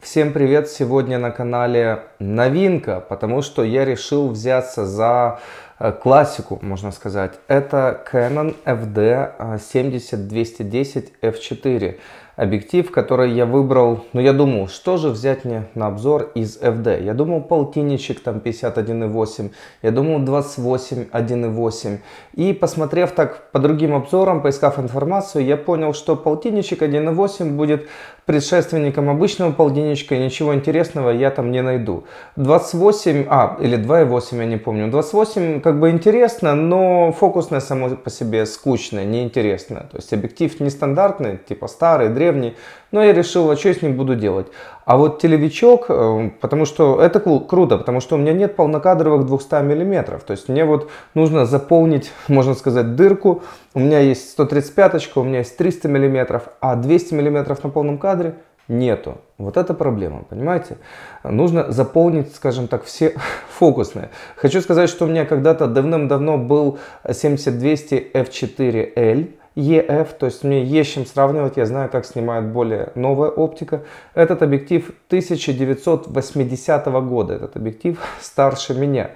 Всем привет! Сегодня на канале новинка, потому что я решил взяться за Э, классику, можно сказать. Это Canon FD 70-210 f4. Объектив, который я выбрал, ну я думал, что же взять мне на обзор из FD. Я думал полтинничек там 51.8, я думал 28,1,8. И посмотрев так по другим обзорам, поискав информацию, я понял, что полтинничек 1.8 будет предшественником обычного полтинничка, и ничего интересного я там не найду. 28, а, или 2.8, я не помню. 28 как бы интересно, но фокусное само по себе скучное, неинтересное. То есть объектив нестандартный, типа старый, древний, но я решил, а что я с ним буду делать? А вот телевичок, э, потому что это круто, потому что у меня нет полнокадровых 200 мм. То есть мне вот нужно заполнить, можно сказать, дырку. У меня есть 135, у меня есть 300 мм, а 200 мм на полном кадре нету. Вот это проблема, понимаете? Нужно заполнить, скажем так, все фокусные. Хочу сказать, что у меня когда-то давным-давно был 7200 F4L. EF, то есть мне есть чем сравнивать, я знаю, как снимает более новая оптика. Этот объектив 1980 года, этот объектив старше меня.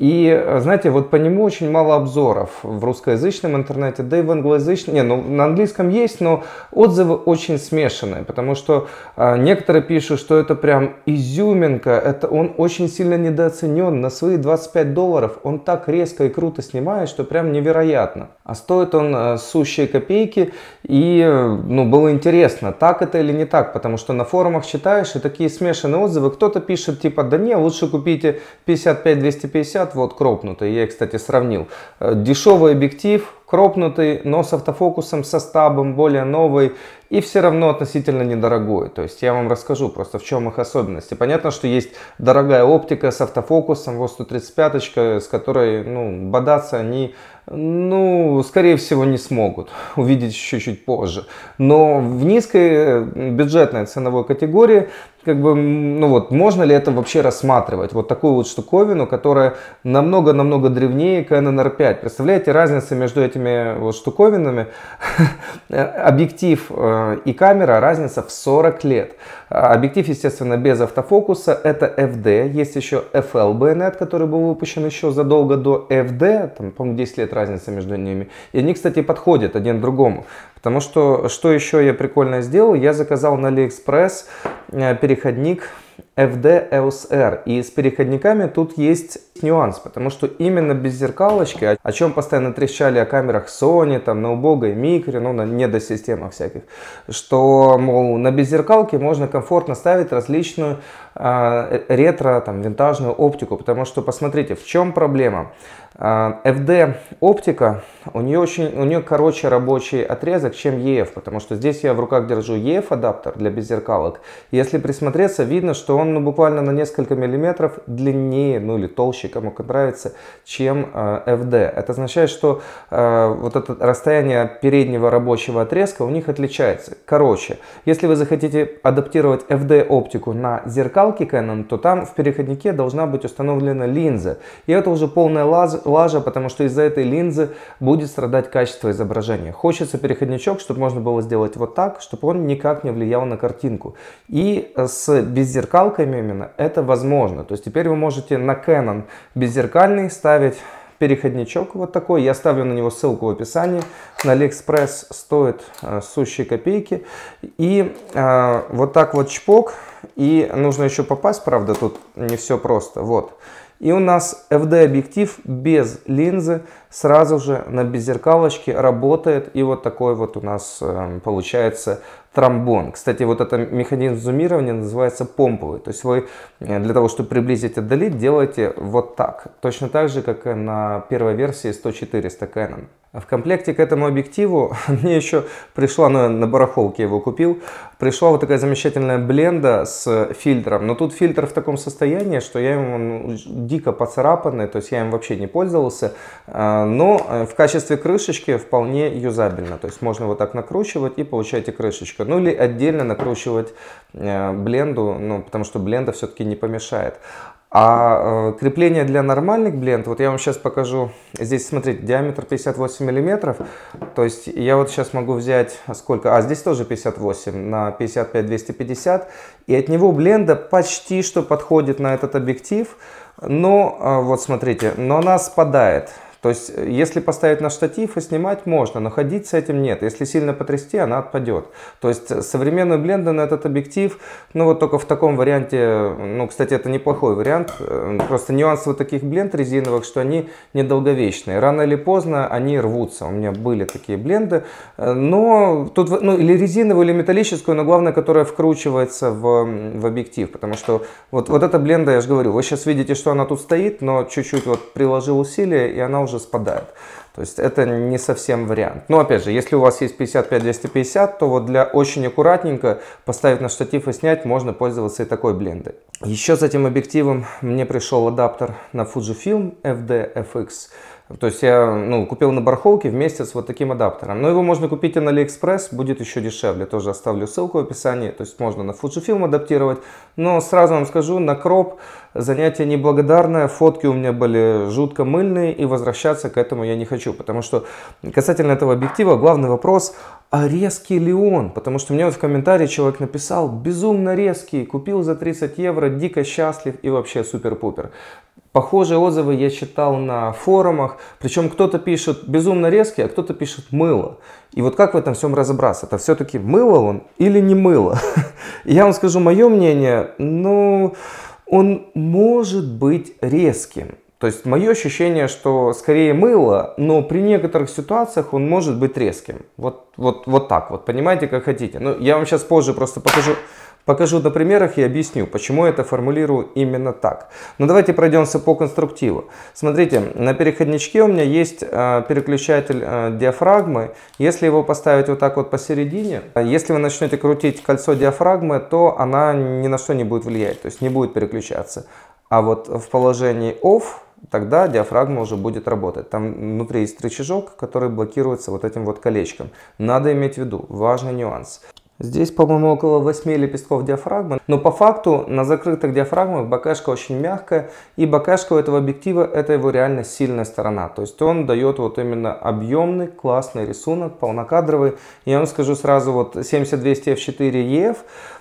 И, э, знаете, вот по нему очень мало обзоров в русскоязычном интернете, да и в англоязычном. Не, ну, на английском есть, но отзывы очень смешанные, потому что э, некоторые пишут, что это прям изюминка, это он очень сильно недооценен. На свои 25 долларов он так резко и круто снимает, что прям невероятно. А стоит он э, сущие копейки, и, э, ну, было интересно, так это или не так, потому что на форумах читаешь, и такие смешанные отзывы. Кто-то пишет, типа, да не, лучше купите 55-250, 150, вот кропнутый, я их, кстати, сравнил. Э, Дешевый объектив, кропнутый, но с автофокусом, со стабом, более новый и все равно относительно недорогой. То есть я вам расскажу просто в чем их особенности. Понятно, что есть дорогая оптика с автофокусом, вот 135 с которой ну, бодаться они ну, скорее всего, не смогут увидеть еще чуть позже. Но в низкой э, бюджетной ценовой категории, как бы, ну вот, можно ли это вообще рассматривать? Вот такую вот штуковину, которая намного-намного древнее Canon R5. Представляете, разница между этими вот штуковинами? Э, объектив э, Э, и камера, разница в 40 лет. Э, объектив, естественно, без автофокуса, это FD, есть еще FL байонет, e который был выпущен еще задолго до FD, там, по-моему, 10 лет разница между ними. И они, кстати, подходят один другому. Потому что, что еще я прикольно сделал, я заказал на AliExpress э, переходник FD EOS-R. И с переходниками тут есть нюанс, потому что именно без зеркалочки, о чем постоянно трещали о камерах Sony, там, на убогой микре, ну, на недосистемах всяких, что, мол, на беззеркалке можно комфортно ставить различную а, э, ретро, там, винтажную оптику, потому что, посмотрите, в чем проблема? FD а, оптика, у нее, очень, у нее короче рабочий отрезок, чем EF, потому что здесь я в руках держу EF адаптер для беззеркалок. Если присмотреться, видно, что он ну, буквально на несколько миллиметров длиннее, ну или толще, кому как нравится, чем а, э, FD. Это означает, что э, вот это расстояние переднего рабочего отрезка у них отличается. Короче, если вы захотите адаптировать FD оптику на зеркалки Canon, то там в переходнике должна быть установлена линза. И это уже полная лаз, лажа, потому что из-за этой линзы будет страдать качество изображения. Хочется переходничок, чтобы можно было сделать вот так, чтобы он никак не влиял на картинку. И э, с беззеркалками именно это возможно. То есть теперь вы можете на Canon беззеркальный ставить переходничок вот такой. Я ставлю на него ссылку в описании. На Алиэкспресс стоит э, сущие копейки. И э, вот так вот чпок. И нужно еще попасть, правда, тут не все просто. Вот. И у нас FD-объектив без линзы сразу же на беззеркалочке работает. И вот такой вот у нас эм, получается тромбон. Кстати, вот этот механизм зумирования называется помповый. То есть вы э, для того, чтобы приблизить отдалить, делаете вот так. Точно так же, как и на первой версии 104 400 Canon. В комплекте к этому объективу мне еще пришла, ну, на барахолке его купил, пришла вот такая замечательная бленда с фильтром. Но тут фильтр в таком состоянии, что я им он ну, дико поцарапанный, то есть я им вообще не пользовался. Э, но э, в качестве крышечки вполне юзабельно. То есть можно вот так накручивать и получаете крышечку немножко. Ну или отдельно накручивать э, бленду, ну, потому что бленда все-таки не помешает. А э, крепление для нормальных бленд, вот я вам сейчас покажу, здесь, смотрите, диаметр 58 миллиметров, то есть я вот сейчас могу взять а сколько, а здесь тоже 58 на 55-250, и от него бленда почти что подходит на этот объектив, но э, вот смотрите, но она спадает, то есть, э, если поставить на штатив и снимать, можно, но ходить с этим нет. Если сильно потрясти, она отпадет. То есть, э, современный на этот объектив, ну вот только в таком варианте, ну, кстати, это неплохой вариант. Э, просто нюанс вот таких бленд резиновых, что они недолговечные. Рано или поздно они рвутся. У меня были такие бленды. Но тут, ну, или резиновую, или металлическую, но главное, которая вкручивается в, в объектив. Потому что вот, вот эта бленда, я же говорю, вы сейчас видите, что она тут стоит, но чуть-чуть вот приложил усилия и она уже же спадает. То есть это не совсем вариант. Но опять же, если у вас есть 55-250, то вот для очень аккуратненько поставить на штатив и снять, можно пользоваться и такой блендой. Еще с этим объективом мне пришел адаптер на Fujifilm FD-FX. То есть я ну, купил на Бархолке вместе с вот таким адаптером. Но его можно купить и на AliExpress, будет еще дешевле. Тоже оставлю ссылку в описании. То есть можно на Fujifilm адаптировать. Но сразу вам скажу, на Crop занятие неблагодарное, фотки у меня были жутко мыльные, и возвращаться к этому я не хочу, потому что касательно этого объектива главный вопрос, а резкий ли он? Потому что мне вот в комментарии человек написал, безумно резкий, купил за 30 евро, дико счастлив и вообще супер-пупер. Похожие отзывы я читал на форумах, причем кто-то пишет безумно резкий, а кто-то пишет мыло. И вот как в этом всем разобраться? Это все-таки мыло он или не мыло? Я вам скажу мое мнение, ну... Но он может быть резким. То есть мое ощущение, что скорее мыло, но при некоторых ситуациях он может быть резким. Вот, вот, вот так вот, понимаете, как хотите. Ну, я вам сейчас позже просто покажу Покажу на примерах и объясню, почему я это формулирую именно так. Но давайте пройдемся по конструктиву. Смотрите, на переходничке у меня есть э, переключатель э, диафрагмы. Если его поставить вот так вот посередине, э, если вы начнете крутить кольцо диафрагмы, то она ни на что не будет влиять, то есть не будет переключаться. А вот в положении OFF тогда диафрагма уже будет работать. Там внутри есть рычажок, который блокируется вот этим вот колечком. Надо иметь в виду, важный нюанс. Здесь, по-моему, около 8 лепестков диафрагмы. Но по факту на закрытых диафрагмах бакашка очень мягкая. И бакашка у этого объектива это его реально сильная сторона. То есть он дает вот именно объемный, классный рисунок, полнокадровый. Я вам скажу сразу, вот 7200 f4 EF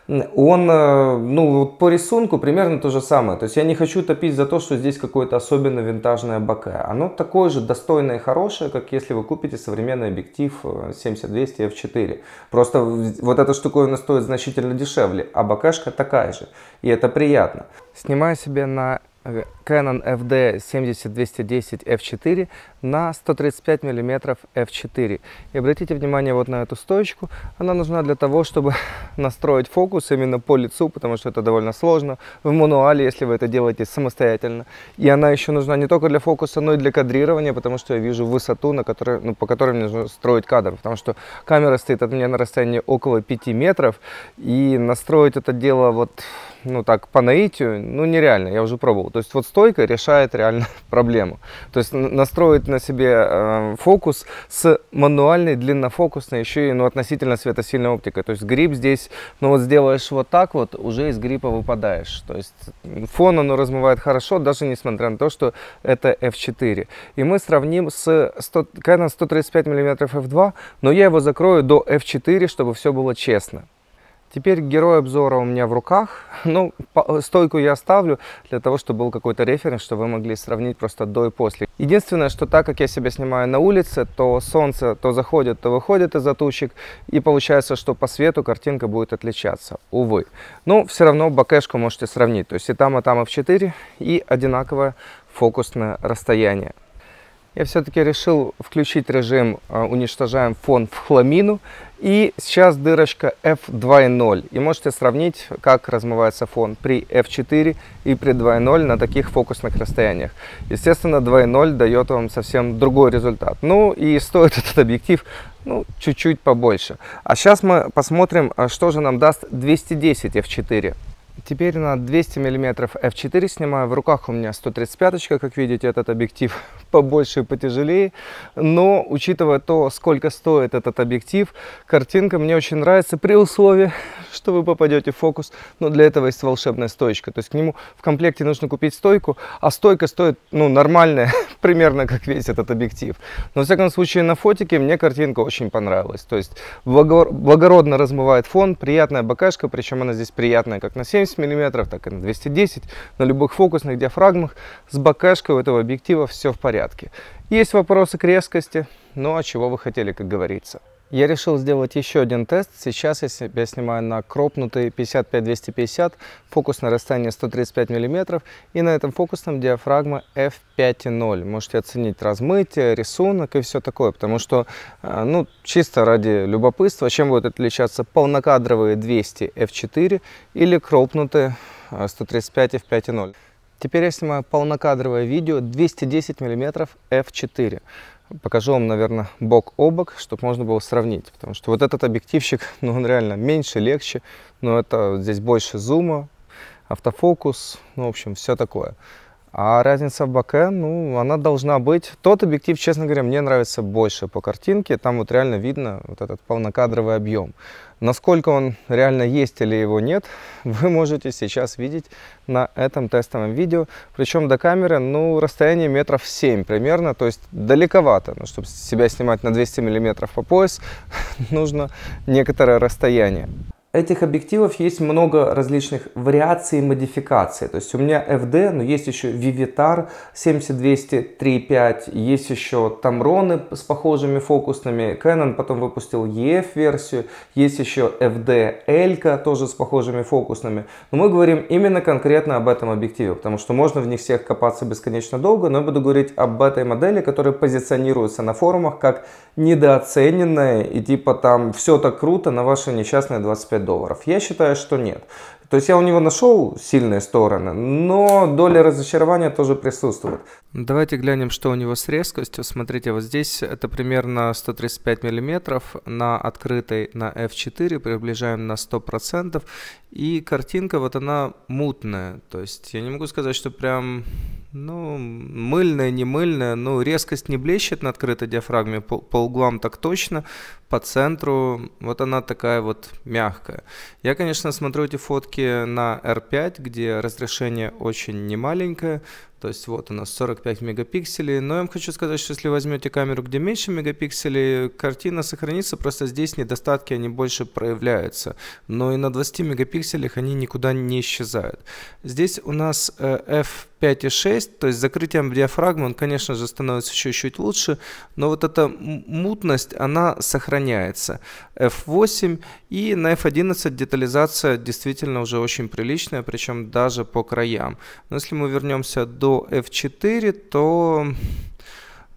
он, э, ну, вот по рисунку примерно то же самое. То есть я не хочу топить за то, что здесь какое-то особенно винтажное бока. Оно такое же достойное и хорошее, как если вы купите современный объектив 70-200 э, f4. Просто вот эта штуковина стоит значительно дешевле, а бокашка такая же. И это приятно. Снимаю себе на Canon FD 70-210 f4 на 135 мм f4. И обратите внимание вот на эту стоечку. Она нужна для того, чтобы настроить фокус именно по лицу, потому что это довольно сложно в мануале, если вы это делаете самостоятельно. И она еще нужна не только для фокуса, но и для кадрирования, потому что я вижу высоту, на которой, ну, по которой мне нужно строить кадр, потому что камера стоит от меня на расстоянии около 5 метров, и настроить это дело вот ну так, по наитию, ну нереально, я уже пробовал. То есть вот стойка решает реально проблему. То есть настроить на себе э, фокус с мануальной длиннофокусной, еще и ну, относительно светосильной оптикой. То есть гриб здесь, ну вот сделаешь вот так вот, уже из гриппа выпадаешь. То есть фон оно размывает хорошо, даже несмотря на то, что это f4. И мы сравним с 100, Canon 135 мм f2, но я его закрою до f4, чтобы все было честно. Теперь герой обзора у меня в руках. Ну, стойку я оставлю для того, чтобы был какой-то референс, чтобы вы могли сравнить просто до и после. Единственное, что так как я себя снимаю на улице, то солнце то заходит, то выходит из-за тучек, и получается, что по свету картинка будет отличаться, увы. Но все равно бакешку можете сравнить, то есть и там, и там, и в 4, и одинаковое фокусное расстояние я все-таки решил включить режим а, «Уничтожаем фон в хламину». И сейчас дырочка f2.0. И можете сравнить, как размывается фон при f4 и при 2.0 на таких фокусных расстояниях. Естественно, 2.0 дает вам совсем другой результат. Ну и стоит этот объектив ну, чуть-чуть побольше. А сейчас мы посмотрим, а что же нам даст 210 f4. Теперь на 200 мм f4 снимаю. В руках у меня 135, как видите, этот объектив побольше и потяжелее. Но, учитывая то, сколько стоит этот объектив, картинка мне очень нравится при условии, что вы попадете в фокус. Но для этого есть волшебная стоечка. То есть к нему в комплекте нужно купить стойку, а стойка стоит ну, нормальная, примерно как весь этот объектив. Но, во всяком случае, на фотике мне картинка очень понравилась. То есть благородно размывает фон, приятная бокашка, причем она здесь приятная, как на 70 180 мм, так и на 210, на любых фокусных диафрагмах. С бокешкой у этого объектива все в порядке. Есть вопросы к резкости, но ну, а чего вы хотели, как говорится. Я решил сделать еще один тест. Сейчас я себя снимаю на кропнутый 55-250, фокусное расстояние 135 мм. И на этом фокусном диафрагма f5.0. Можете оценить размытие, рисунок и все такое. Потому что, э, ну, чисто ради любопытства, чем будут отличаться полнокадровые 200 f4 или кропнутые 135 э, f5.0. Теперь я снимаю полнокадровое видео 210 мм f4. Покажу вам, наверное, бок о бок, чтобы можно было сравнить. Потому что вот этот объективчик, ну он реально меньше, легче. Но это здесь больше зума, автофокус, ну в общем, все такое. А разница в боке, ну, она должна быть. Тот объектив, честно говоря, мне нравится больше по картинке. Там вот реально видно вот этот полнокадровый объем. Насколько он реально есть или его нет, вы можете сейчас видеть на этом тестовом видео. Причем до камеры, ну, расстояние метров 7 примерно, то есть далековато. Но ну, чтобы себя снимать на 200 миллиметров по пояс, нужно некоторое расстояние этих объективов есть много различных вариаций и модификаций. То есть у меня FD, но есть еще Vivitar 7200 3.5, есть еще Tamron с похожими фокусными, Canon потом выпустил EF-версию, есть еще FD Elka тоже с похожими фокусными. Но мы говорим именно конкретно об этом объективе, потому что можно в них всех копаться бесконечно долго, но я буду говорить об этой модели, которая позиционируется на форумах как недооцененная и типа там все так круто на ваши несчастные 25 5 долларов? Я считаю, что нет. То есть я у него нашел сильные стороны, но доля разочарования тоже присутствует. Давайте глянем, что у него с резкостью. Смотрите, вот здесь это примерно 135 миллиметров на открытой на f4, приближаем на 100%. И картинка вот она мутная, то есть я не могу сказать, что прям ну, мыльная, не мыльная, ну, резкость не блещет на открытой диафрагме, по, по углам так точно, по центру, вот она такая вот мягкая. Я, конечно, смотрю эти фотки на R5, где разрешение очень немаленькое, то есть вот у нас 45 мегапикселей, но я вам хочу сказать, что если возьмете камеру, где меньше мегапикселей, картина сохранится, просто здесь недостатки, они больше проявляются, но и на 20 мегапикселях они никуда не исчезают. Здесь у нас э, f5.6, то есть с закрытием диафрагмы он, конечно же, становится еще чуть лучше, но вот эта мутность, она сохраняется сохраняется. F8 и на F11 детализация действительно уже очень приличная, причем даже по краям. Но если мы вернемся до F4, то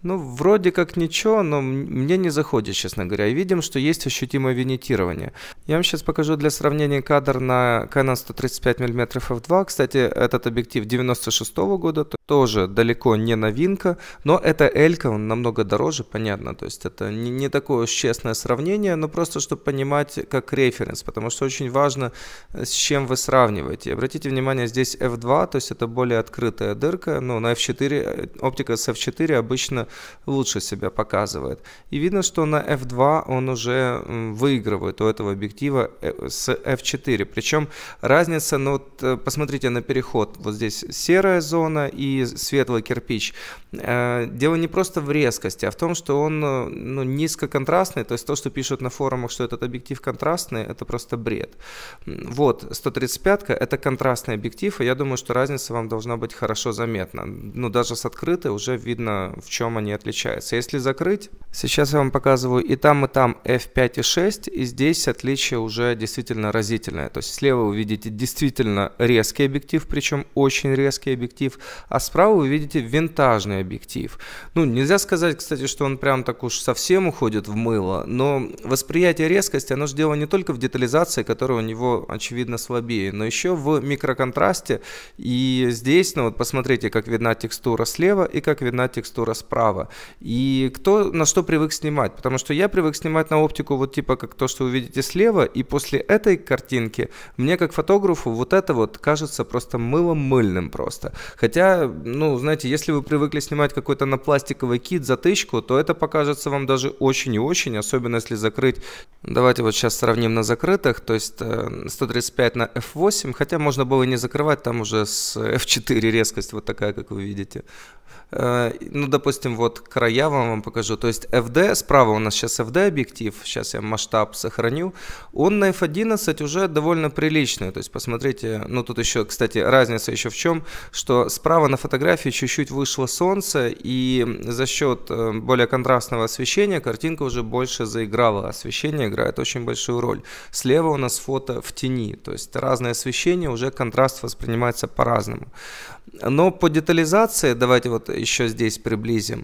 ну, вроде как ничего, но мне не заходит, честно говоря. И видим, что есть ощутимое винитирование. Я вам сейчас покажу для сравнения кадр на Canon 135 мм f2. Кстати, этот объектив 96 -го года, тоже далеко не новинка, но это Элька, он намного дороже, понятно. То есть это не, не такое уж честное сравнение, но просто чтобы понимать как референс, потому что очень важно, э, с чем вы сравниваете. Обратите внимание, здесь f2, то есть это более открытая дырка, но ну, на f4, э, оптика с f4 обычно лучше себя показывает. И видно, что на f2 он уже выигрывает у этого объектива э, с f4. Причем разница, ну вот э, посмотрите на переход. Вот здесь серая зона и светлый кирпич. Э, дело не просто в резкости, а в том, что он ну, низкоконтрастный. То есть то, что пишут на форумах, что этот объектив контрастный, это просто бред. Вот, 135-ка это контрастный объектив, и я думаю, что разница вам должна быть хорошо заметна. Ну даже с открытой уже видно, в чем они не отличаются. Если закрыть, сейчас я вам показываю и там, и там F5 и 6, и здесь отличие уже действительно разительное. То есть слева вы видите действительно резкий объектив, причем очень резкий объектив, а справа вы видите винтажный объектив. Ну, нельзя сказать, кстати, что он прям так уж совсем уходит в мыло, но восприятие резкости, оно же дело не только в детализации, которая у него, очевидно, слабее, но еще в микроконтрасте. И здесь, ну вот посмотрите, как видна текстура слева и как видна текстура справа сплава. И кто на что привык снимать? Потому что я привык снимать на оптику вот типа как то, что вы видите слева, и после этой картинки мне как фотографу вот это вот кажется просто мылом мыльным просто. Хотя, ну, знаете, если вы привыкли снимать какой-то на пластиковый кит, затычку, то это покажется вам даже очень и очень, особенно если закрыть. Давайте вот сейчас сравним на закрытых, то есть 135 э, на f8, хотя можно было и не закрывать, там уже с f4 резкость вот такая, как вы видите. Э, ну, допустим, вот края вам, вам покажу. То есть FD, справа у нас сейчас FD объектив, сейчас я масштаб сохраню. Он на F11 уже довольно приличный. То есть посмотрите, ну тут еще, кстати, разница еще в чем, что справа на фотографии чуть-чуть вышло солнце, и за счет э, более контрастного освещения картинка уже больше заиграла. Освещение играет очень большую роль. Слева у нас фото в тени, то есть разное освещение, уже контраст воспринимается по-разному. Но по детализации, давайте вот еще здесь приблизим,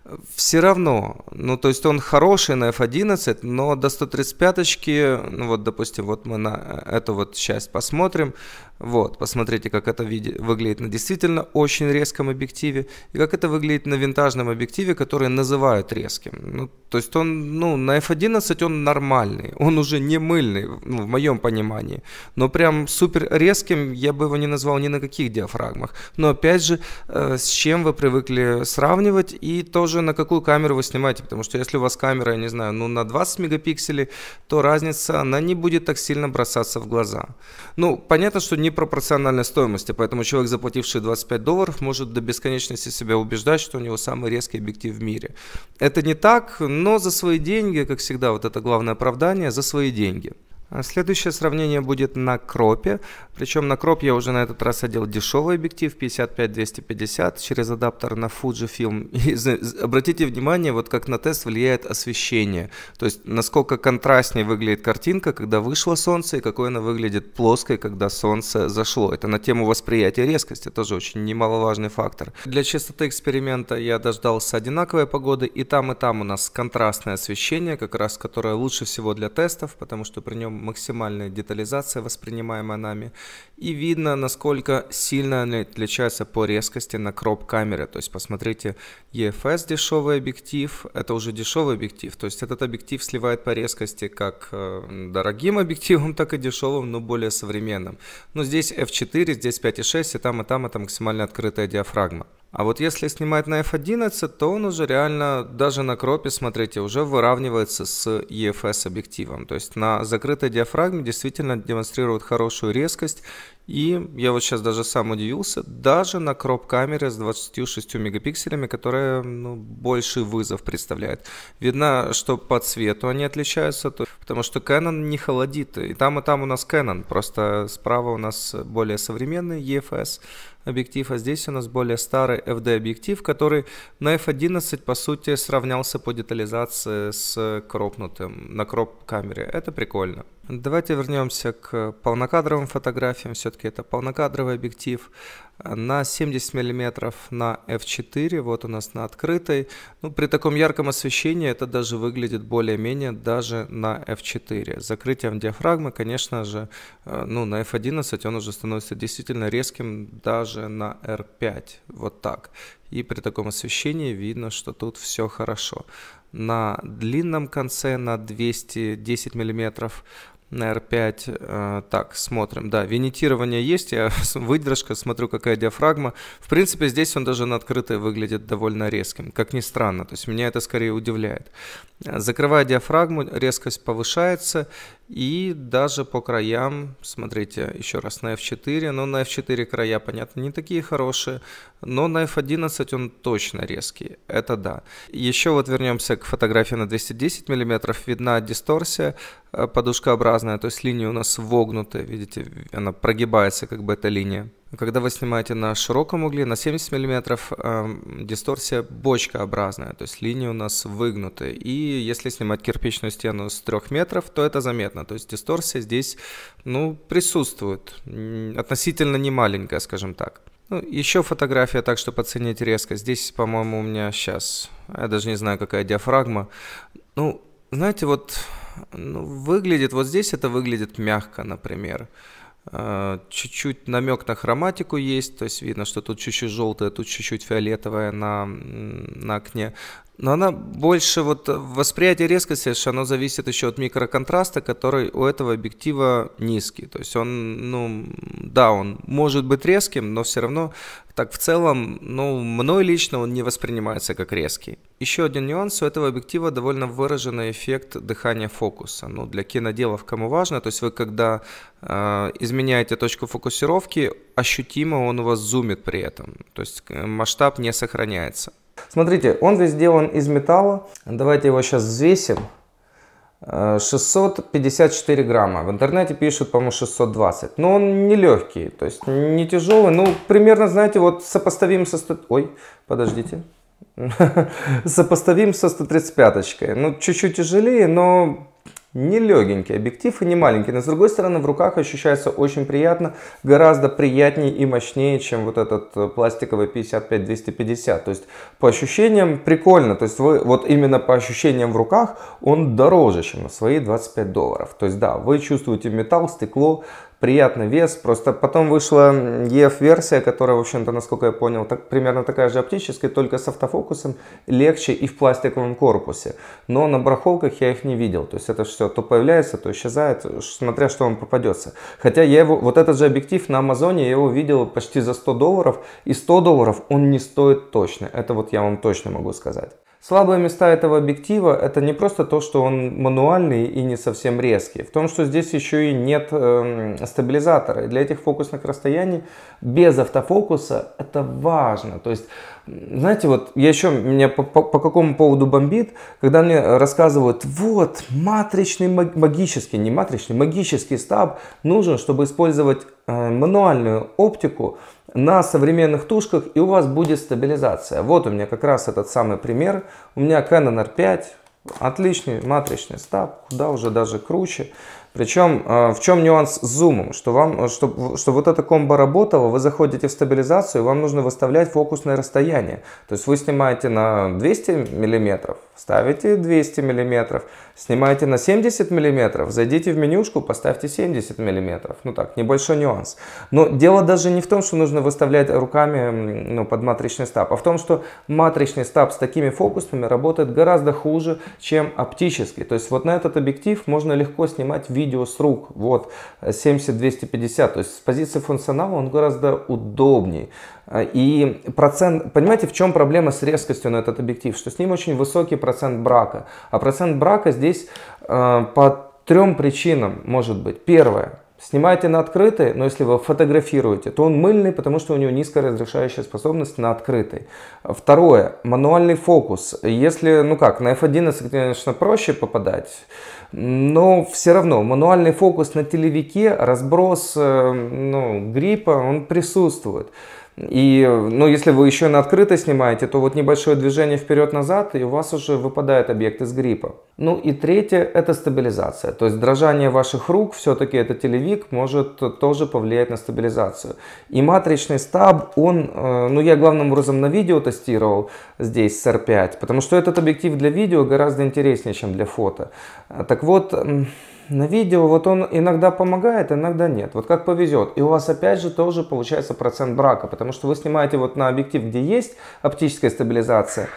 все равно, ну, то есть он хороший на F11, но до 135-очки, ну, вот, допустим, вот мы на э, эту вот часть посмотрим, вот, посмотрите, как это выглядит на действительно очень резком объективе, и как это выглядит на винтажном объективе, который называют резким. Ну, то есть он, ну, на F11 он нормальный, он уже не мыльный, ну, в моем понимании, но прям супер резким я бы его не назвал ни на каких диафрагмах. Но опять же, э, с чем вы привыкли сравнивать, и тоже тоже на какую камеру вы снимаете, потому что если у вас камера, я не знаю, ну на 20 мегапикселей, то разница, она не будет так сильно бросаться в глаза. Ну, понятно, что не пропорциональной стоимости, поэтому человек, заплативший 25 долларов, может до бесконечности себя убеждать, что у него самый резкий объектив в мире. Это не так, но за свои деньги, как всегда, вот это главное оправдание, за свои деньги. А следующее сравнение будет на кропе. Причем на кроп я уже на этот раз одел дешевый объектив 55-250 через адаптер на Fujifilm. И обратите внимание, вот как на тест влияет освещение. То есть насколько контрастнее выглядит картинка, когда вышло солнце, и какой она выглядит плоской, когда солнце зашло. Это на тему восприятия резкости, тоже очень немаловажный фактор. Для чистоты эксперимента я дождался одинаковой погоды, и там и там у нас контрастное освещение, как раз которое лучше всего для тестов, потому что при нем максимальная детализация воспринимаемая нами. И видно, насколько сильно они отличаются по резкости на кроп-камере. То есть посмотрите, EFS дешевый объектив, это уже дешевый объектив. То есть этот объектив сливает по резкости как э, дорогим объективом, так и дешевым, но более современным. Но здесь f4, здесь 5.6, и там и там это максимально открытая диафрагма. А вот если снимать на f11, то он уже реально, даже на кропе, смотрите, уже выравнивается с EFS объективом. То есть на закрытой диафрагме действительно демонстрирует хорошую резкость. И я вот сейчас даже сам удивился, даже на кроп камере с 26 мегапикселями, которая ну, больший вызов представляет. Видно, что по цвету они отличаются, то, потому что Canon не холодит. И там, и там у нас Canon, просто справа у нас более современный EFS, объектив, а здесь у нас более старый FD-объектив, который на f11 по сути сравнялся по детализации с кропнутым на кроп-камере. Это прикольно. Давайте вернемся к полнокадровым фотографиям. Все-таки это полнокадровый объектив на 70 мм на f4, вот у нас на открытой. Ну, при таком ярком освещении это даже выглядит более-менее даже на f4. С закрытием диафрагмы, конечно же, э, ну, на f11 он уже становится действительно резким даже на r5, вот так. И при таком освещении видно, что тут все хорошо. На длинном конце на 210 миллиметров на R5. Э, так, смотрим. Да, винитирование есть, я выдержка, смотрю, какая диафрагма. В принципе, здесь он даже на открытой выглядит довольно резким, как ни странно. То есть меня это скорее удивляет. Закрывая диафрагму, резкость повышается, и даже по краям, смотрите, еще раз на F4, но на F4 края, понятно, не такие хорошие, но на F11 он точно резкий, это да. Еще вот вернемся к фотографии на 210 мм, видна дисторсия э, подушкообразная, то есть линия у нас вогнутая, видите, она прогибается как бы эта линия. Когда вы снимаете на широком угле, на 70 мм, э, дисторсия бочкообразная, то есть линии у нас выгнуты. И если снимать кирпичную стену с 3 метров, то это заметно. То есть дисторсия здесь ну, присутствует, относительно немаленькая, скажем так. Ну, еще фотография, так что подценить резко. Здесь, по-моему, у меня сейчас, я даже не знаю, какая диафрагма. Ну, знаете, вот ну, выглядит, вот здесь это выглядит мягко, например. Э, чуть-чуть намек на хроматику есть, то есть видно, что тут чуть-чуть желтое, тут чуть-чуть фиолетовое на, на окне. Но она больше, вот восприятие резкости, оно зависит еще от микроконтраста, который у этого объектива низкий. То есть он, ну, да, он может быть резким, но все равно так в целом, ну, мной лично он не воспринимается как резкий. Еще один нюанс, у этого объектива довольно выраженный эффект дыхания фокуса. Ну, для киноделов, кому важно, то есть вы когда э, изменяете точку фокусировки, ощутимо он у вас зумит при этом, то есть э, масштаб не сохраняется. Смотрите, он весь сделан из металла. Давайте его сейчас взвесим. 654 э, грамма. В интернете пишут, по-моему, 620. Но он не легкий, то есть не тяжелый. Ну, примерно, знаете, вот сопоставим со... 100... Ой, подождите. Сопоставим со 135-очкой. Ну, чуть-чуть тяжелее, но Нелегенький объектив и не маленький, но с другой стороны в руках ощущается очень приятно, гораздо приятнее и мощнее, чем вот этот э, пластиковый 55-250. То есть по ощущениям прикольно, то есть вы, вот именно по ощущениям в руках он дороже, чем свои 25 долларов. То есть да, вы чувствуете металл, стекло, приятный вес. Просто потом вышла EF-версия, которая, в общем-то, насколько я понял, так, примерно такая же оптическая, только с автофокусом, легче и в пластиковом корпусе. Но на барахолках я их не видел. То есть это все то появляется, то исчезает, смотря что вам попадется. Хотя я его, вот этот же объектив на Амазоне, я его видел почти за 100 долларов, и 100 долларов он не стоит точно. Это вот я вам точно могу сказать. Слабые места этого объектива это не просто то, что он мануальный и не совсем резкий. В том, что здесь еще и нет э, стабилизатора. И для этих фокусных расстояний без автофокуса это важно. То есть, знаете, вот я еще меня по, по, по какому поводу бомбит, когда мне рассказывают, вот матричный магический, не матричный, магический стаб нужен, чтобы использовать э, мануальную оптику на современных тушках, и у вас будет стабилизация. Вот у меня как раз этот самый пример. У меня Canon R5, отличный матричный стаб, куда уже даже круче. Причем а, в чем нюанс с зумом? Что, вам, что, что вот эта комбо работала, вы заходите в стабилизацию, вам нужно выставлять фокусное расстояние. То есть вы снимаете на 200 мм, ставите 200 мм, снимаете на 70 мм, зайдите в менюшку, поставьте 70 мм. Ну так, небольшой нюанс. Но дело даже не в том, что нужно выставлять руками ну, под матричный стаб, а в том, что матричный стаб с такими фокусными работает гораздо хуже, чем оптический. То есть вот на этот объектив можно легко снимать видео видео с рук, вот, 70-250, то есть с позиции функционала он гораздо удобнее. Э, и процент, понимаете, в чем проблема с резкостью на этот объектив, что с ним очень высокий процент брака, а процент брака здесь э, по трем причинам может быть. Первое, Снимайте на открытый, но если вы фотографируете, то он мыльный, потому что у него низкая разрешающая способность на открытый. Второе, мануальный фокус. Если, ну как, на F11, конечно, проще попадать, но все равно мануальный фокус на телевике, разброс э, ну, гриппа, он присутствует. И, ну, если вы еще на открыто снимаете, то вот небольшое движение вперед-назад, и у вас уже выпадает объект из гриппа. Ну и третье – это стабилизация. То есть дрожание ваших рук, все-таки это телевик, может тоже повлиять на стабилизацию. И матричный стаб, он, э, ну, я главным образом на видео тестировал здесь с R5, потому что этот объектив для видео гораздо интереснее, чем для фото. Так вот, на видео вот он иногда помогает, иногда нет. Вот как повезет. И у вас опять же тоже получается процент брака, потому что вы снимаете вот на объектив, где есть оптическая стабилизация,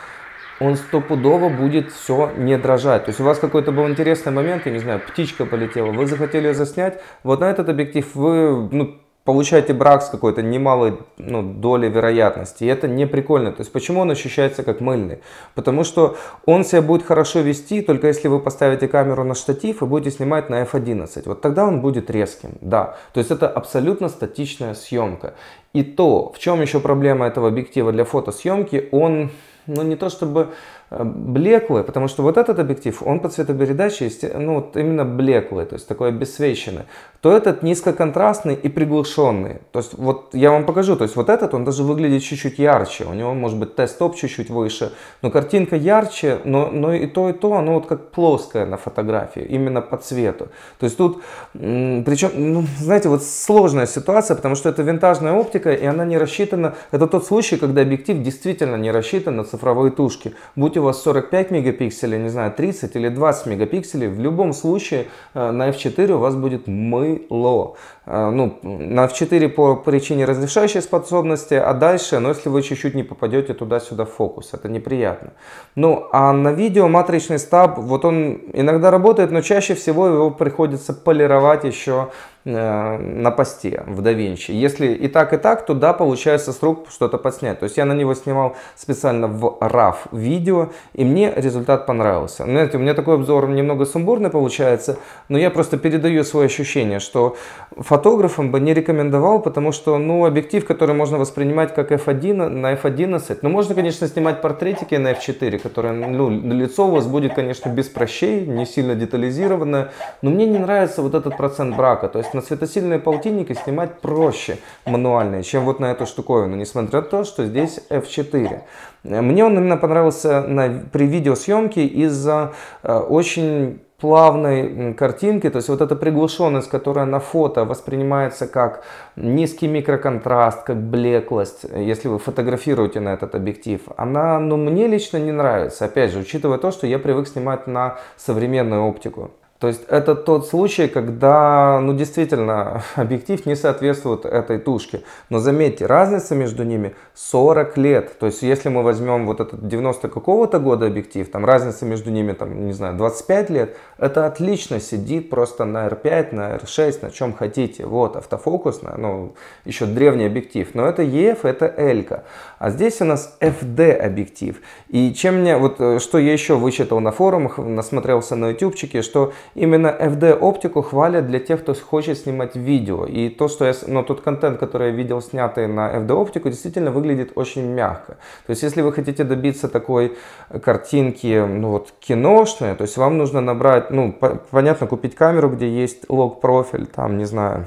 он стопудово будет все не дрожать. То есть у вас какой-то был интересный момент, я не знаю, птичка полетела, вы захотели ее заснять, вот на этот объектив вы ну, получаете брак с какой-то немалой ну, долей вероятности. И это не прикольно. То есть почему он ощущается как мыльный? Потому что он себя будет хорошо вести, только если вы поставите камеру на штатив и будете снимать на F11. Вот тогда он будет резким, да. То есть это абсолютно статичная съемка. И то, в чем еще проблема этого объектива для фотосъемки, он, ну не то чтобы Э, блеклые, потому что вот этот объектив, он по цветопередаче, э, ну, вот именно блеклый, то есть такой обесвеченный, то этот низкоконтрастный и приглушенный. То есть вот я вам покажу, то есть вот этот, он даже выглядит чуть-чуть ярче, у него может быть тест-топ чуть-чуть выше, но картинка ярче, но, но и то, и то, оно вот как плоское на фотографии, именно по цвету. То есть тут, причем, ну, знаете, вот сложная ситуация, потому что это винтажная оптика, и она не рассчитана, это тот случай, когда объектив действительно не рассчитан на цифровые тушки. Будь у вас 45 мегапикселей, не знаю, 30 или 20 мегапикселей, в любом случае э, на f4 у вас будет мыло. Э, ну, на f4 по причине разрешающей способности, а дальше, ну, если вы чуть-чуть не попадете туда-сюда в фокус, это неприятно. Ну, а на видео матричный стаб, вот он иногда работает, но чаще всего его приходится полировать еще Э, на посте в DaVinci. Если и так, и так, то да, получается с что-то подснять. То есть я на него снимал специально в RAW видео, и мне результат понравился. Ну, знаете, у меня такой обзор немного сумбурный получается, но я просто передаю свое ощущение, что фотографам бы не рекомендовал, потому что, ну, объектив, который можно воспринимать как F1, на F11, ну, можно, конечно, снимать портретики на F4, которые, ну, лицо у вас будет, конечно, без прощей, не сильно детализированное, но мне не нравится вот этот процент брака, то есть на светосильные полтинники снимать проще мануальные, чем вот на эту штуковину, несмотря на то, что здесь f4. Мне он именно понравился на, при видеосъемке из-за э, очень плавной картинки, то есть вот эта приглушенность, которая на фото воспринимается как низкий микроконтраст, как блеклость, если вы фотографируете на этот объектив, она, ну, мне лично не нравится, опять же, учитывая то, что я привык снимать на современную оптику. То есть это тот случай, когда ну, действительно объектив не соответствует этой тушке. Но заметьте, разница между ними 40 лет. То есть если мы возьмем вот этот 90 какого-то года объектив, там разница между ними, там, не знаю, 25 лет, это отлично сидит просто на R5, на R6, на чем хотите. Вот, автофокус, ну, еще древний объектив. Но это EF, это L. -ка. А здесь у нас FD объектив. И чем мне, вот э, что я еще вычитал на форумах, насмотрелся на ютубчике, что Именно FD оптику хвалят для тех, кто хочет снимать видео. И то, что я, но ну, тот контент, который я видел снятый на FD оптику, действительно выглядит очень мягко. То есть, если вы хотите добиться такой картинки, ну вот киношной, то есть вам нужно набрать, ну по понятно, купить камеру, где есть лог профиль, там не знаю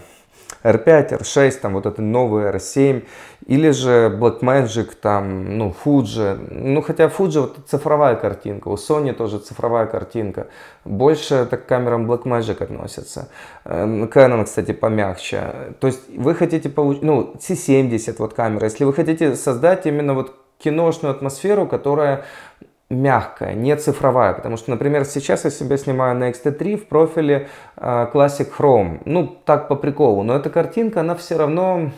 R5, R6, там вот это новый R7 или же Blackmagic, там, ну, Fuji. Ну, хотя Fuji вот цифровая картинка, у Sony тоже цифровая картинка. Больше так к камерам Blackmagic относятся. Эм, Canon, кстати, помягче. То есть вы хотите получить, ну, C70 вот камера. Если вы хотите создать именно вот киношную атмосферу, которая мягкая, не цифровая. Потому что, например, сейчас я себя снимаю на X-T3 в профиле э, Classic Chrome. Ну, так по приколу. Но эта картинка, она все равно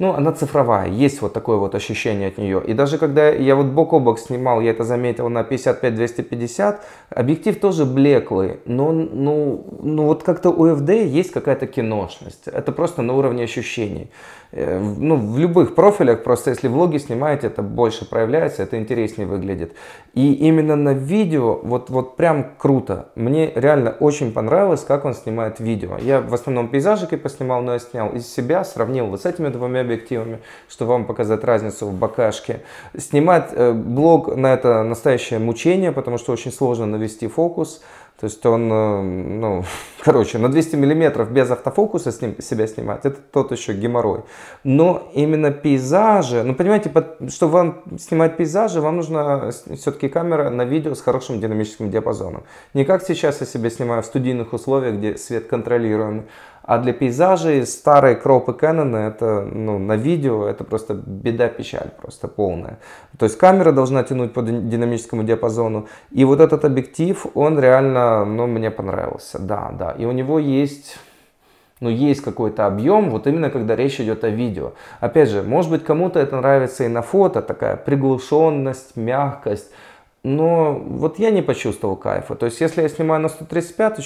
ну, она цифровая, есть вот такое вот ощущение от нее. И даже когда я вот бок о бок снимал, я это заметил на 55-250, объектив тоже блеклый, но ну, ну вот как-то у FD есть какая-то киношность. Это просто на уровне ощущений. Э, ну, в любых профилях, просто если влоги снимаете, это больше проявляется, это интереснее выглядит. И именно на видео вот, вот прям круто. Мне реально очень понравилось, как он снимает видео. Я в основном пейзажики поснимал, но я снял из себя, сравнил вот с этими двумя объективами, чтобы вам показать разницу в бокашке. Снимать э, блог на это настоящее мучение, потому что очень сложно навести фокус. То есть он, э, ну, короче, на 200 миллиметров без автофокуса с ним, себя снимать, это тот еще геморрой. Но именно пейзажи, ну, понимаете, под, чтобы вам снимать пейзажи, вам нужна э, все-таки камера на видео с хорошим динамическим диапазоном. Не как сейчас я себя снимаю в студийных условиях, где свет контролируемый, а для пейзажей старые кропы Canon это ну, на видео это просто беда печаль просто полная. То есть камера должна тянуть по динамическому диапазону. И вот этот объектив, он реально, ну, мне понравился. Да, да. И у него есть но ну, есть какой-то объем, вот именно когда речь идет о видео. Опять же, может быть кому-то это нравится и на фото, такая приглушенность, мягкость, но вот я не почувствовал кайфа. То есть, если я снимаю на 135,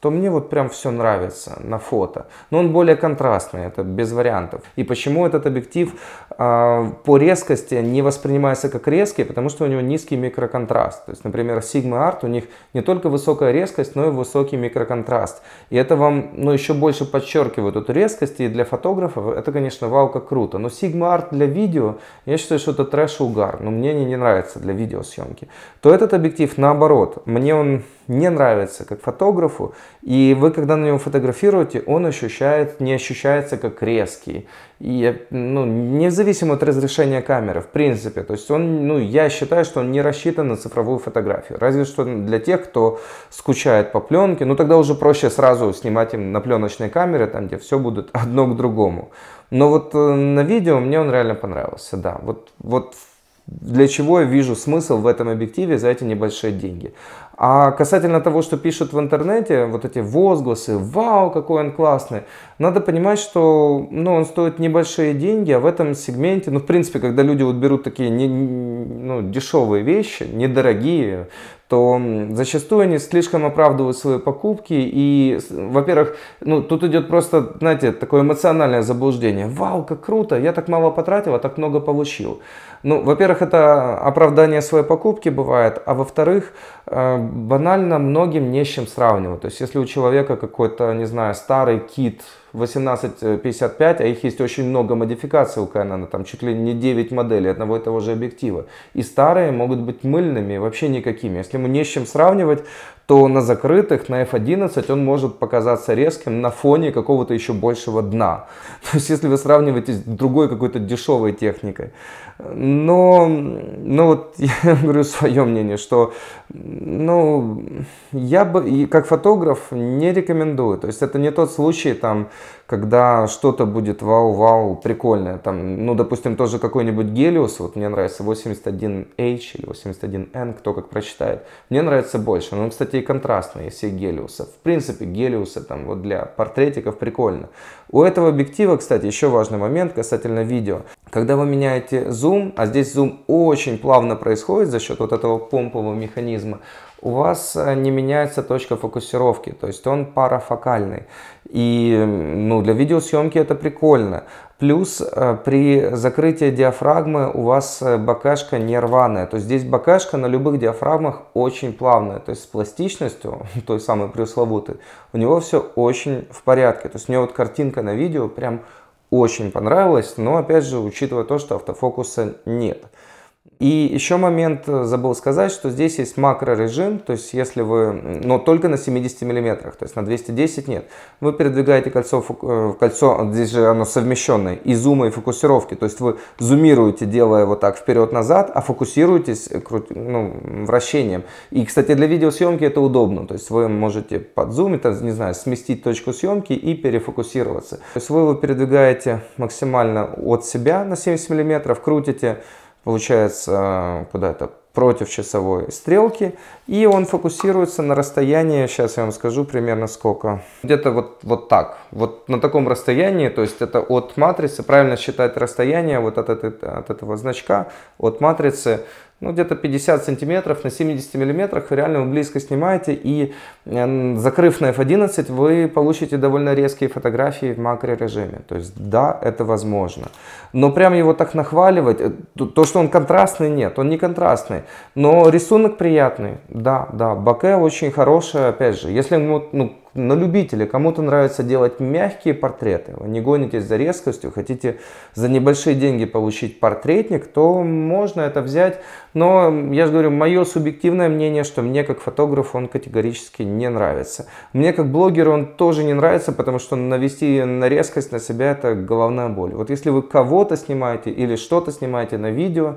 то мне вот прям все нравится на фото. Но он более контрастный, это без вариантов. И почему этот объектив э, по резкости не воспринимается как резкий, потому что у него низкий микроконтраст. То есть, например, Sigma Art у них не только высокая резкость, но и высокий микроконтраст. И это вам ну, еще больше подчеркивает эту резкость, и для фотографов это, конечно, вау, как круто. Но Sigma Art для видео, я считаю, что это трэш-угар, но мне не, не нравится для видеосъемки. То этот объектив наоборот, мне он не нравится как фотографу, и вы, когда на него фотографируете, он ощущает, не ощущается как резкий. И, ну, независимо от разрешения камеры, в принципе. То есть он, ну, я считаю, что он не рассчитан на цифровую фотографию. Разве что для тех, кто скучает по пленке. Ну, тогда уже проще сразу снимать им на пленочной камере, там, где все будет одно к другому. Но вот э, на видео мне он реально понравился, да. Вот, вот для чего я вижу смысл в этом объективе за эти небольшие деньги. А касательно того, что пишут в интернете, вот эти возгласы, вау, какой он классный, надо понимать, что ну, он стоит небольшие деньги, а в этом сегменте, ну, в принципе, когда люди вот берут такие не, ну, дешевые вещи, недорогие, то зачастую они слишком оправдывают свои покупки. И, во-первых, ну, тут идет просто, знаете, такое эмоциональное заблуждение. Вау, как круто, я так мало потратил, а так много получил. Ну, во-первых, это оправдание своей покупки бывает, а во-вторых, э, банально многим не с чем сравнивать. То есть, если у человека какой-то, не знаю, старый кит, 18-55, а их есть очень много модификаций у Canon, там чуть ли не 9 моделей одного и того же объектива. И старые могут быть мыльными, вообще никакими. Если мы не с чем сравнивать, то на закрытых, на F11 он может показаться резким на фоне какого-то еще большего дна. То есть, если вы сравниваете с другой какой-то дешевой техникой. Но, но вот, я говорю свое мнение, что, ну, я бы, и как фотограф, не рекомендую. То есть, это не тот случай, там, когда что-то будет вау-вау прикольное. Там, ну, допустим, тоже какой-нибудь Гелиус, вот мне нравится 81H или 81N, кто как прочитает. Мне нравится больше. Ну, кстати, и контрастные, все Гелиусы. В принципе, Гелиусы там вот для портретиков прикольно. У этого объектива, кстати, еще важный момент касательно видео. Когда вы меняете зум, а здесь зум очень плавно происходит за счет вот этого помпового механизма, у вас э, не меняется точка фокусировки, то есть он парафокальный. И ну, для видеосъемки это прикольно. Плюс э, при закрытии диафрагмы у вас э, бакашка не рваная. То есть здесь бакашка на любых диафрагмах очень плавная. То есть с пластичностью, той самой пресловутой, у него все очень в порядке. То есть мне вот картинка на видео прям очень понравилась, но опять же, учитывая то, что автофокуса нет. И еще момент э, забыл сказать, что здесь есть макро режим, то есть если вы, но только на 70 миллиметрах, то есть на 210 нет. Вы передвигаете кольцо, э, кольцо здесь же оно совмещенное, и зума, и фокусировки, то есть вы зумируете, делая вот так вперед-назад, а фокусируетесь э, ну, вращением. И, кстати, для видеосъемки это удобно, то есть вы можете под зум подзумить, не знаю, сместить точку съемки и перефокусироваться. То есть вы его передвигаете максимально от себя на 70 миллиметров, крутите, получается, куда-то против часовой стрелки, и он фокусируется на расстоянии, сейчас я вам скажу примерно сколько, где-то вот, вот так, вот на таком расстоянии, то есть это от матрицы, правильно считать расстояние вот от, от, от этого значка, от матрицы, ну где-то 50 сантиметров на 70 миллиметрах, реально вы близко снимаете, и закрыв на f11 вы получите довольно резкие фотографии в макро режиме, то есть да, это возможно но прям его так нахваливать, э, то, что он контрастный, нет, он не контрастный, но рисунок приятный, да, да, Баке очень хорошая, опять же, если ну, на любителя, кому-то нравится делать мягкие портреты, вы не гонитесь за резкостью, хотите за небольшие деньги получить портретник, то можно это взять, но я же говорю, мое субъективное мнение, что мне как фотограф он категорически не нравится. Мне как блогеру он тоже не нравится, потому что навести на резкость на себя это головная боль. Вот если вы кого кого-то снимаете или что-то снимаете на видео,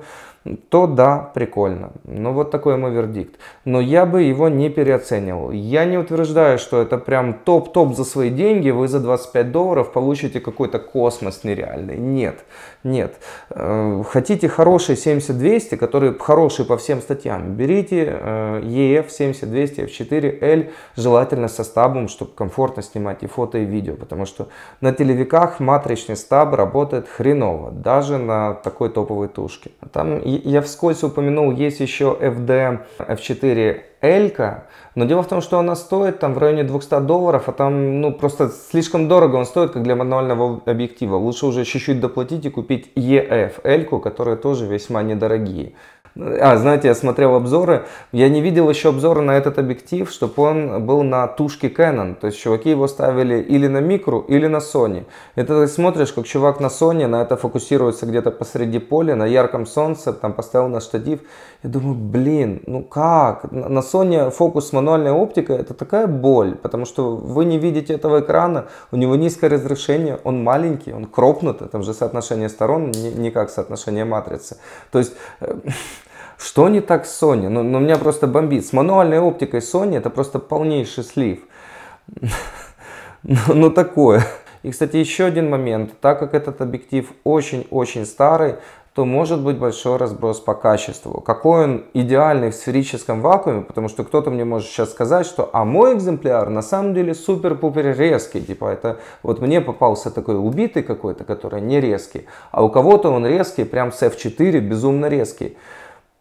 то да, прикольно. Ну вот такой мой вердикт. Но я бы его не переоценивал. Я не утверждаю, что это прям топ-топ за свои деньги, вы за 25 долларов получите какой-то космос нереальный. Нет, нет. Э, хотите хороший 70-200, которые хорошие по всем статьям, берите EF 70-200 F4L, желательно со стабом, чтобы комфортно снимать и фото, и видео, потому что на телевиках матричный стаб работает хреново, даже на такой топовой тушке. Там я вскользь упомянул, есть еще FDM, F4 Элька, но дело в том, что она стоит там в районе 200 долларов, а там ну просто слишком дорого он стоит, как для мануального объектива. Лучше уже чуть-чуть доплатить и купить EF Эльку, которые тоже весьма недорогие. А, знаете, я смотрел обзоры, я не видел еще обзора на этот объектив, чтобы он был на тушке Canon. То есть чуваки его ставили или на микро, или на Sony. Это ты смотришь, как чувак на Sony на это фокусируется где-то посреди поля, на ярком солнце, там поставил на штатив. Я думаю, блин, ну как? На Sony фокус с мануальной оптикой это такая боль, потому что вы не видите этого экрана, у него низкое разрешение, он маленький, он кропнутый, там же соотношение сторон не, не как соотношение матрицы. То есть э, Что не так с Sony? Ну, ну меня просто бомбит. С мануальной оптикой Sony это просто полнейший слив. Ну, ну такое. И, кстати, еще один момент. Так как этот объектив очень-очень старый, то может быть большой разброс по качеству. Какой он идеальный в сферическом вакууме, потому что кто-то мне может сейчас сказать, что а мой экземпляр на самом деле супер-пупер резкий, типа это вот мне попался такой убитый какой-то, который не резкий, а у кого-то он резкий, прям с F4 безумно резкий.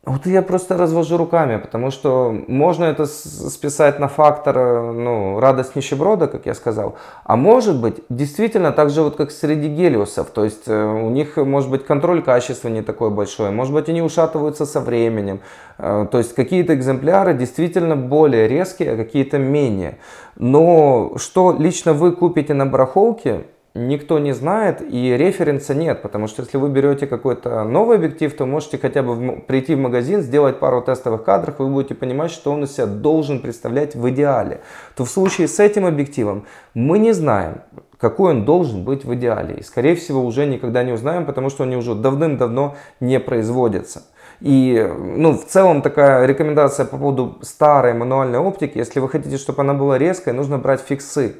Вот я просто развожу руками, потому что можно это списать на фактор э, ну, радость нищеброда, как я сказал. А может быть, действительно так же вот как среди гелиусов. То есть э, у них, может быть, контроль качества не такой большой. Может быть, они ушатываются со временем. Э, то есть какие-то экземпляры действительно более резкие, а какие-то менее. Но что лично вы купите на барахолке, никто не знает и референса нет, потому что если вы берете какой-то новый объектив, то можете хотя бы прийти в магазин, сделать пару тестовых кадров, вы будете понимать, что он из себя должен представлять в идеале. То в случае с этим объективом мы не знаем, какой он должен быть в идеале. И, скорее всего, уже никогда не узнаем, потому что они уже давным-давно не производятся. И, ну, в целом такая рекомендация по поводу старой мануальной оптики, если вы хотите, чтобы она была резкой, нужно брать фиксы.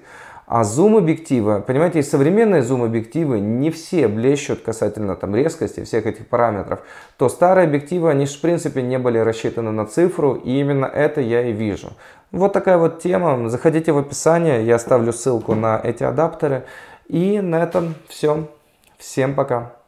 А зум объектива, понимаете, и современные зум объективы не все блещут касательно там резкости, всех этих параметров. То старые объективы, они же в принципе не были рассчитаны на цифру, и именно это я и вижу. Вот такая вот тема. Заходите в описание, я оставлю ссылку на эти адаптеры. И на этом все. Всем пока.